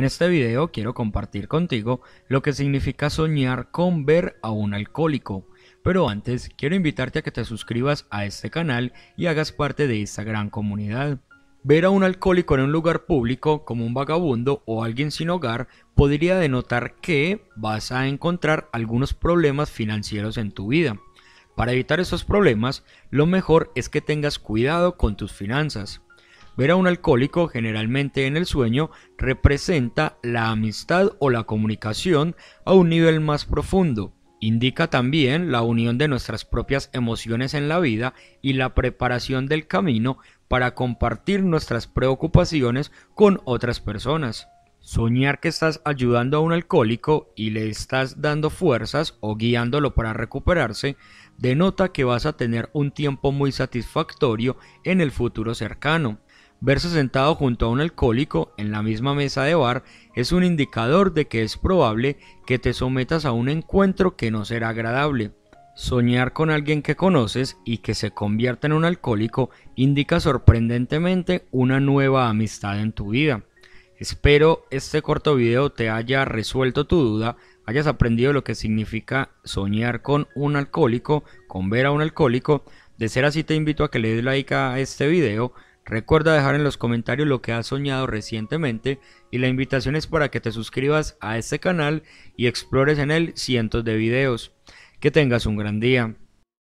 En este video quiero compartir contigo lo que significa soñar con ver a un alcohólico. Pero antes quiero invitarte a que te suscribas a este canal y hagas parte de esta gran comunidad. Ver a un alcohólico en un lugar público como un vagabundo o alguien sin hogar podría denotar que vas a encontrar algunos problemas financieros en tu vida. Para evitar esos problemas, lo mejor es que tengas cuidado con tus finanzas. Ver a un alcohólico generalmente en el sueño representa la amistad o la comunicación a un nivel más profundo. Indica también la unión de nuestras propias emociones en la vida y la preparación del camino para compartir nuestras preocupaciones con otras personas. Soñar que estás ayudando a un alcohólico y le estás dando fuerzas o guiándolo para recuperarse denota que vas a tener un tiempo muy satisfactorio en el futuro cercano. Verse sentado junto a un alcohólico en la misma mesa de bar es un indicador de que es probable que te sometas a un encuentro que no será agradable. Soñar con alguien que conoces y que se convierta en un alcohólico indica sorprendentemente una nueva amistad en tu vida. Espero este corto video te haya resuelto tu duda, hayas aprendido lo que significa soñar con un alcohólico, con ver a un alcohólico. De ser así te invito a que le des like a este video Recuerda dejar en los comentarios lo que has soñado recientemente y la invitación es para que te suscribas a este canal y explores en él cientos de videos. Que tengas un gran día.